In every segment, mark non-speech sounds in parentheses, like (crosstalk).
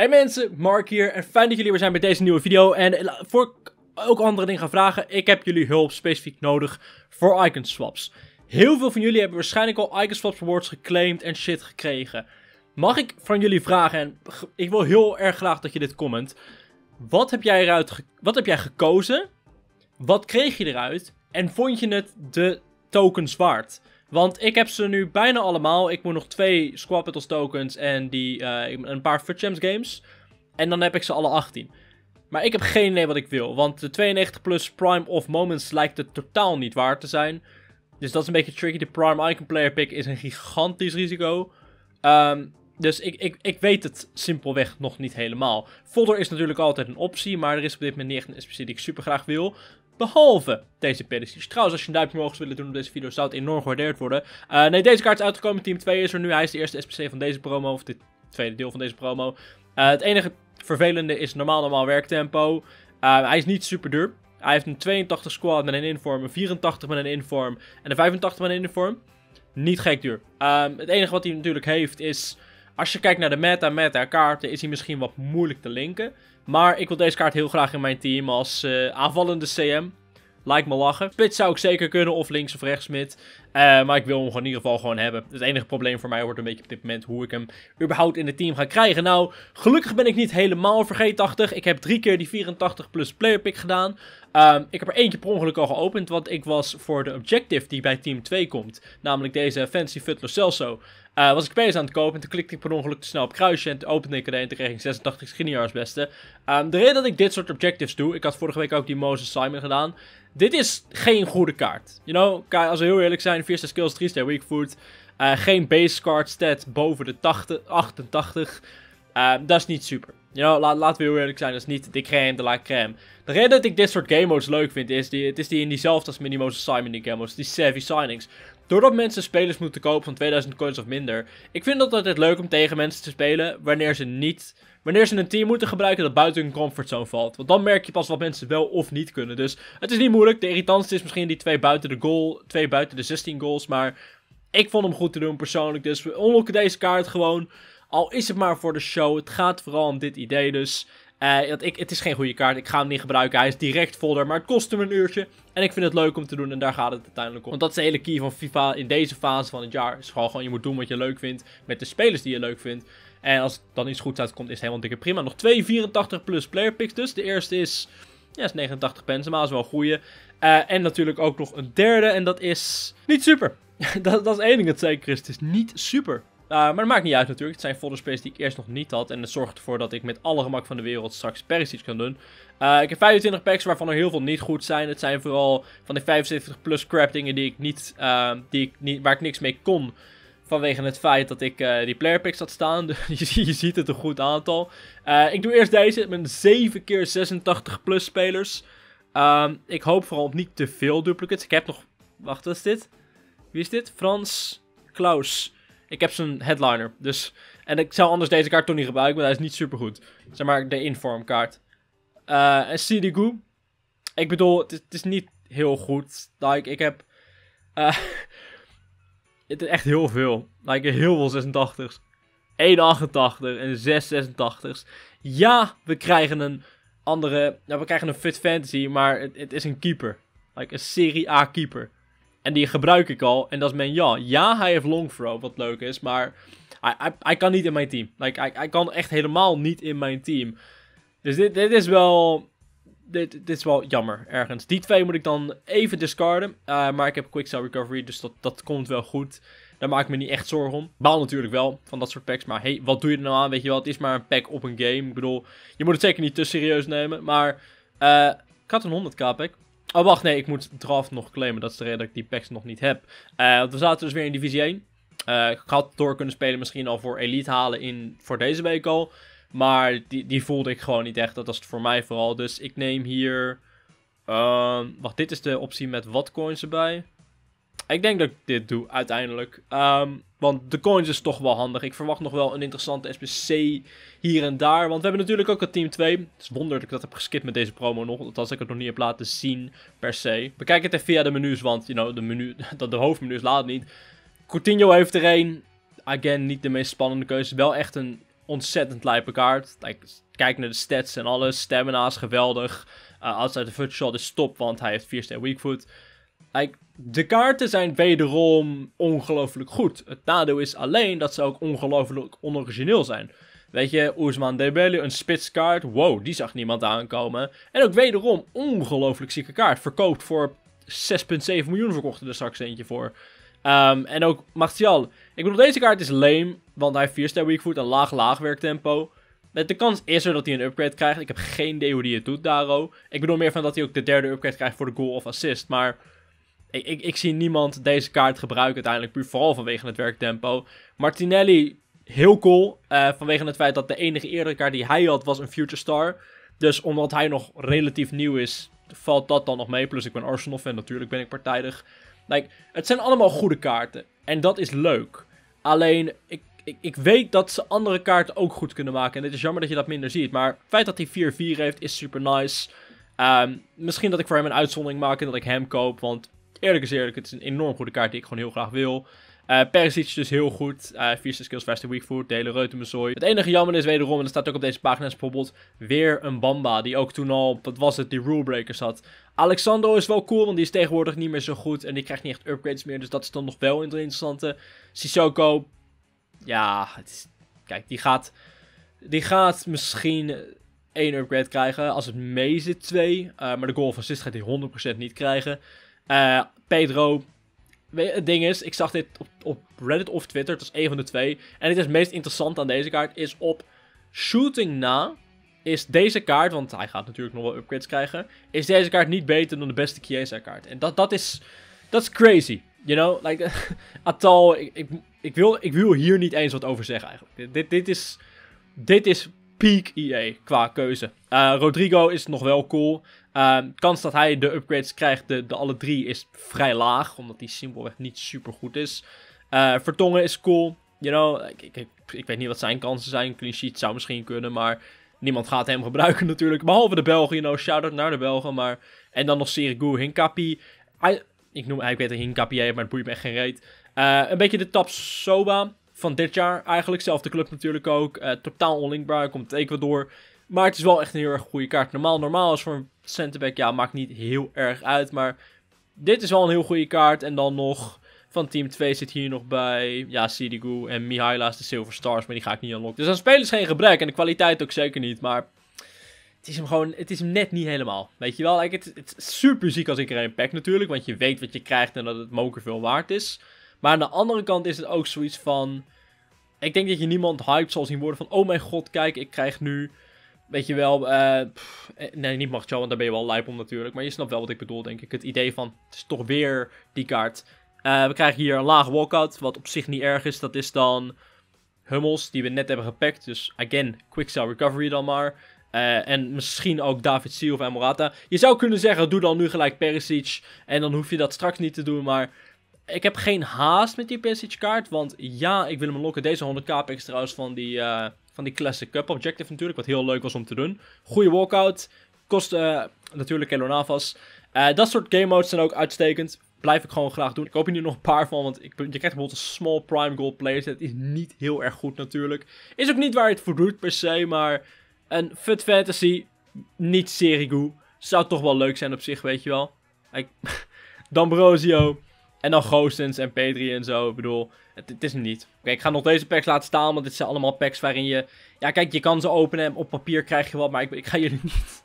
Hey mensen, Mark hier en fijn dat jullie weer zijn bij deze nieuwe video. En voor ik ook andere dingen ga vragen, ik heb jullie hulp specifiek nodig voor icon swaps. Heel veel van jullie hebben waarschijnlijk al icon swaps geclaimd en shit gekregen. Mag ik van jullie vragen, en ik wil heel erg graag dat je dit comment. Wat heb jij, eruit wat heb jij gekozen? Wat kreeg je eruit? En vond je het de tokens waard? Want ik heb ze nu bijna allemaal. Ik moet nog twee Squad Battles tokens en die, eh, een paar Futchamps games. En dan heb ik ze alle 18. Maar ik heb geen idee wat ik wil. Want de 92 plus Prime of Moments lijkt het totaal niet waar te zijn. Dus dat is een beetje tricky. De Prime Icon Player pick is een gigantisch risico. Ehm, dus ik, ik, ik weet het simpelweg nog niet helemaal. Folder is natuurlijk altijd een optie, maar er is op dit moment niet echt een SPC die ik super graag wil behalve deze Perisys. Dus trouwens, als je een duimpje omhoog zou willen doen op deze video, zou het enorm gewaardeerd worden. Eh, nee, deze kaart is uitgekomen. Team 2 is er nu. Hij is de eerste SPC van deze promo, of dit tweede deel van deze promo. Eh, het enige vervelende is normaal normaal werktempo. Eh, hij is niet super duur. Hij heeft een 82 squad met een inform, een 84 met een inform en een 85 met een inform. Niet gek duur. Ehm, het enige wat hij natuurlijk heeft is, als je kijkt naar de meta-meta kaarten, is hij misschien wat moeilijk te linken. Maar ik wil deze kaart heel graag in mijn team als aanvallende CM. Like me lachen. Spits zou ik zeker kunnen, of links of rechts mid. Eh, maar ik wil hem gewoon in ieder geval gewoon hebben. Het enige probleem voor mij wordt een beetje op dit moment hoe ik hem überhaupt in het team ga krijgen. Nou, gelukkig ben ik niet helemaal vergeetachtig. Ik heb drie keer die 84 plus player pick gedaan. Ehm, ik heb er eentje per ongeluk al geopend, want ik was voor de objective die bij team 2 komt. Namelijk deze Fancy Foot Celso. Eh, was ik bezig aan het kopen en toen klikte ik per ongeluk te snel op kruisje en toen opende ik er een en kreeg ik 86 skinny beste. Ehm, de reden dat ik dit soort objectives doe, ik had vorige week ook die Moses Simon gedaan. Dit is geen goede kaart. You know, als we heel eerlijk zijn, 4 skills, 3 star weak food. Eh, geen base card stat boven de 80, 88. Eh, dat is niet super. You know, laten we heel eerlijk zijn, dat is niet de crème de la crème. De reden dat ik dit soort game modes leuk vind, is die, het is die in diezelfde als Minimo's Simon die game modes, die savvy signings. Doordat mensen spelers moeten kopen van 2000 coins of minder. Ik vind dat altijd leuk om tegen mensen te spelen wanneer ze niet. Wanneer ze een team moeten gebruiken dat buiten hun comfortzone valt. Want dan merk je pas wat mensen wel of niet kunnen. Dus het is niet moeilijk. De irritantste is misschien die twee buiten de goal. Twee buiten de 16 goals. Maar ik vond hem goed te doen persoonlijk. Dus we unlocken deze kaart gewoon. Al is het maar voor de show. Het gaat vooral om dit idee. Dus eh, ik, het is geen goede kaart. Ik ga hem niet gebruiken. Hij is direct folder. Maar het kost hem een uurtje. En ik vind het leuk om te doen. En daar gaat het uiteindelijk om. Want dat is de hele key van FIFA in deze fase van het jaar. Is gewoon, gewoon je moet doen wat je leuk vindt. Met de spelers die je leuk vindt. En als dan iets goeds uitkomt, is het helemaal dikke prima. Nog twee 84 plus player picks dus. De eerste is, ja, is 89 pence, maar is wel een goede. Eh, en natuurlijk ook nog een derde. En dat is niet super. (laughs) dat, dat is één ding dat zeker is. Het is niet super. Eh, maar dat maakt niet uit natuurlijk. Het zijn folders die ik eerst nog niet had. En dat zorgt ervoor dat ik met alle gemak van de wereld straks Perisic kan doen. Eh, ik heb 25 packs waarvan er heel veel niet goed zijn. Het zijn vooral van die 75 plus crap dingen die ik niet, eh, die ik niet, waar ik niks mee kon. Vanwege het feit dat ik die player had staan. (laughs) Dus je, je, ziet het een goed aantal. ik doe eerst deze met 7 keer 86 plus spelers. Ehm, ik hoop vooral op niet te veel duplicates. Ik heb nog. Wacht, wat is dit? Wie is dit? Frans Klaus. Ik heb zijn headliner. Dus, en ik zou anders deze kaart toch niet gebruiken, maar hij is niet super goed. Zeg maar de inform kaart. Uh, en Sidigu. Ik bedoel, het is, niet heel goed. Like, ik heb... Eh, (laughs) het is echt heel veel. Like, heel veel 86's. 188 en 686's. Ja, we krijgen een andere... Nou, we krijgen een Fit Fantasy, maar het, het is een keeper. Like, een Serie A keeper. En die gebruik ik al. En dat is mijn ja. Ja, hij heeft long throw, wat leuk is. Maar hij, kan niet in mijn team. Like, hij, kan echt helemaal niet in mijn team. Dus dit, dit is wel... Dit, dit, is wel jammer ergens. Die twee moet ik dan even discarden. Eh, maar ik heb Quick Cell Recovery, dus dat, dat komt wel goed. Daar maak ik me niet echt zorgen om. Baal natuurlijk wel van dat soort packs. Maar hey, wat doe je er nou aan? Weet je wel, het is maar een pack op een game. Ik bedoel, je moet het zeker niet te serieus nemen. Maar eh, ik had een 100k pack. Oh, wacht, nee, ik moet draft nog claimen. Dat is de reden dat ik die packs nog niet heb. Eh, we zaten dus weer in Divisie 1. Uh, eh, ik had door kunnen spelen misschien al voor Elite halen in, voor deze week al. Maar die, die voelde ik gewoon niet echt. Dat was het voor mij vooral. Dus ik neem hier... Ehm, wacht, dit is de optie met wat coins erbij. Ik denk dat ik dit doe uiteindelijk. Ehm, want de coins is toch wel handig. Ik verwacht nog wel een interessante SPC hier en daar. Want we hebben natuurlijk ook het team 2. Het is wonder dat ik dat heb geskipt met deze promo nog. Althans, ik het nog niet heb laten zien per se. Bekijk het even via de menus. Want you know, de, menu, dat (laughs) de hoofdmenu's laat niet. Coutinho heeft er een. Again, niet de meest spannende keuze. Wel echt een ontzettend lijpe kaart. Kijk naar de stats en alles. Stamina's geweldig. Uh, outside the virtual shot is top, want hij heeft 4-ster weak foot de kaarten zijn wederom ongelooflijk goed. Het nadeel is alleen dat ze ook ongelooflijk onorigineel zijn. Weet je, Oesman Debelli, een spitskaart. Wow, die zag niemand aankomen. En ook wederom ongelooflijk zieke kaart. Verkoopt voor 6,7 miljoen verkochten er straks eentje voor. Ehm, en ook Martial. Ik bedoel, deze kaart is lame, want hij heeft 4-star Weakfoot een laag-laag werktempo. De kans is er dat hij een upgrade krijgt. Ik heb geen idee hoe die het doet, Daro. Ik bedoel meer van dat hij ook de derde upgrade krijgt voor de goal of assist. Maar ik, ik, ik, zie niemand deze kaart gebruiken uiteindelijk, puur vooral vanwege het werktempo. Martinelli, heel cool, eh, vanwege het feit dat de enige eerdere kaart die hij had was een Future Star. Dus omdat hij nog relatief nieuw is, valt dat dan nog mee. Plus ik ben Arsenal-fan, natuurlijk ben ik partijdig. Like, het zijn allemaal goede kaarten en dat is leuk. Alleen, ik, ik, ik, weet dat ze andere kaarten ook goed kunnen maken. En het is jammer dat je dat minder ziet. Maar het feit dat hij 4-4 heeft is super nice. Ehm, misschien dat ik voor hem een uitzondering maak en dat ik hem koop. Want eerlijk is eerlijk, het is een enorm goede kaart die ik gewoon heel graag wil. Uh, Perisic dus heel goed. Uh, eh, skills, faster weak foot, de hele reutemezooi. Het enige jammer is wederom, en dat staat ook op deze pagina, is bijvoorbeeld weer een Bamba. Die ook toen al, dat was het, die rulebreakers had. Alexandro is wel cool, want die is tegenwoordig niet meer zo goed. En die krijgt niet echt upgrades meer, dus dat is dan nog wel interessante. Sissoko, ja, het is, kijk, die gaat, die gaat misschien één upgrade krijgen. Als het mee zit, twee. Eh, maar de goal van Sist gaat hij 100% niet krijgen. Uh, Pedro. Het ding is, ik zag dit op, op Reddit of Twitter. Het is één van de twee. En het is het meest interessant aan deze kaart. Is op shooting na. Is deze kaart, want hij gaat natuurlijk nog wel upgrades krijgen. Is deze kaart niet beter dan de beste Chiesa kaart. En dat, dat is. Dat is crazy. You know, like. (laughs) Atal, ik, ik, ik, wil, ik wil hier niet eens wat over zeggen eigenlijk. Dit, dit is. Dit is peak EA qua keuze. Eh, Rodrigo is nog wel cool. Uh, kans dat hij de upgrades krijgt, de, de alle drie, is vrij laag. Omdat die simpelweg niet super goed is. Eh, Vertongen is cool. You know, ik, ik, ik, weet niet wat zijn kansen zijn. Clean zou misschien kunnen, maar niemand gaat hem gebruiken (laughs) natuurlijk. Behalve de Belgen, you know. Shout-out naar de Belgen, maar... En dan nog Sirigu, Hinkapi. I, ik noem eigenlijk beter Hinkapi, maar het boeit me echt geen reet. Eh, een beetje de Soba van dit jaar eigenlijk. Zelfde club natuurlijk ook. Eh, totaal onlinkbaar, komt Ecuador. Maar het is wel echt een heel erg goede kaart. Normaal, normaal is voor een centerback, ja, maakt niet heel erg uit. Maar dit is wel een heel goede kaart. En dan nog van team 2 zit hier nog bij. Ja, Sidigu en Mihaila's de Silver Stars. Maar die ga ik niet unlocken. Dus aan spelers geen gebrek. En de kwaliteit ook zeker niet. Maar het is hem gewoon, het is hem net niet helemaal. Weet je wel, like, het, het is super ziek als ik er een pack natuurlijk. Want je weet wat je krijgt en dat het moker veel waard is. Maar aan de andere kant is het ook zoiets van. Ik denk dat je niemand hyped zal zien worden van: oh mijn god, kijk, ik krijg nu. Weet je wel, eh, eh, nee, niet Martial, want daar ben je wel lijp om natuurlijk. Maar je snapt wel wat ik bedoel, denk ik. Het idee van: het is toch weer die kaart. Eh, we krijgen hier een laag walkout, wat op zich niet erg is. Dat is dan Hummels, die we net hebben gepakt. Dus again, quick sell recovery dan maar. en misschien ook David Silva en Morata. Je zou kunnen zeggen, doe dan nu gelijk Perisic. En dan hoef je dat straks niet te doen, maar ik heb geen haast met die Passage kaart, want ja, ik wil hem lokken. Deze 100k trouwens van die, eh, van die Classic Cup Objective natuurlijk, wat heel leuk was om te doen. Goede walkout, kost eh, natuurlijk Elo Navas. Eh, dat soort game modes zijn ook uitstekend. Blijf ik gewoon graag doen. Ik hoop hier nu nog een paar van, want ik, je krijgt bijvoorbeeld een small prime goal player. Dat is niet heel erg goed natuurlijk. Is ook niet waar je het voor doet per se, maar een Fut Fantasy, niet Serigu. Zou toch wel leuk zijn op zich, weet je wel. Ik, (laughs) D'Ambrosio, en dan Goosens en Pedri en zo. Ik bedoel, het, het is hem niet. Oké, ik ga nog deze packs laten staan, want dit zijn allemaal packs waarin je... Ja, kijk, je kan ze openen en op papier krijg je wat, maar ik, ik ga jullie (laughs) niet...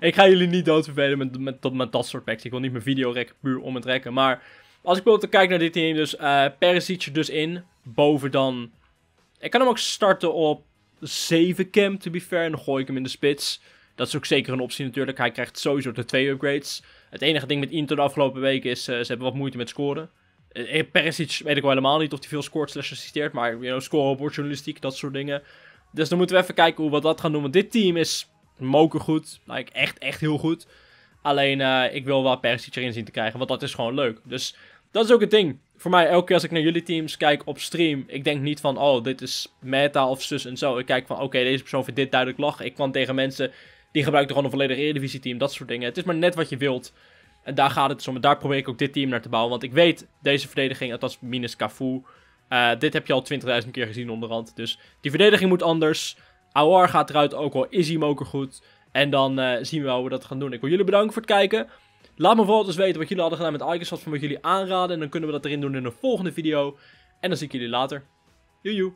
ik ga jullie niet doodvervelen met, met, met, met dat soort packs. Ik wil niet mijn video rekken puur om het rekken, maar... Als ik bijvoorbeeld kijk naar dit team, dus uh, eh, Perisic er dus in. Boven dan... Ik kan hem ook starten op 7 cam, to be fair. En dan gooi ik hem in de spits. Dat is ook zeker een optie natuurlijk. Hij krijgt sowieso de twee upgrades. Het enige ding met Inter de afgelopen weken is, eh, ze hebben wat moeite met scoren. Uh, Perisic weet ik wel helemaal niet of hij veel scoort slash assisteert. Maar you know, scoren op journalistiek, dat soort dingen. Dus dan moeten we even kijken hoe we dat gaan doen. dit team is mokergoed. Like, echt, echt heel goed. Alleen, ik wil wel Perisic erin zien te krijgen. Want dat is gewoon leuk. Dus dat is ook het ding. Voor mij, elke keer als ik naar jullie teams kijk op stream. Ik denk niet van, oh, dit is meta of zus en zo. Ik kijk van, oké, deze persoon vindt dit duidelijk lach. Ik kwam tegen mensen die gebruikt gewoon een volledig Eredivisie-team, dat soort dingen. Het is maar net wat je wilt. En daar gaat het dus om. daar probeer ik ook dit team naar te bouwen. Want ik weet, deze verdediging, Dat was minus Cafu. Eh, dit heb je al 20.000 keer gezien onderhand. Dus die verdediging moet anders. Awar gaat eruit, ook al is hij moker goed. En dan eh, zien we hoe we dat gaan doen. Ik wil jullie bedanken voor het kijken. Laat me vooral eens dus weten wat jullie hadden gedaan met Icons. Wat van wat jullie aanraden. En dan kunnen we dat erin doen in een volgende video. En dan zie ik jullie later. Joejoe.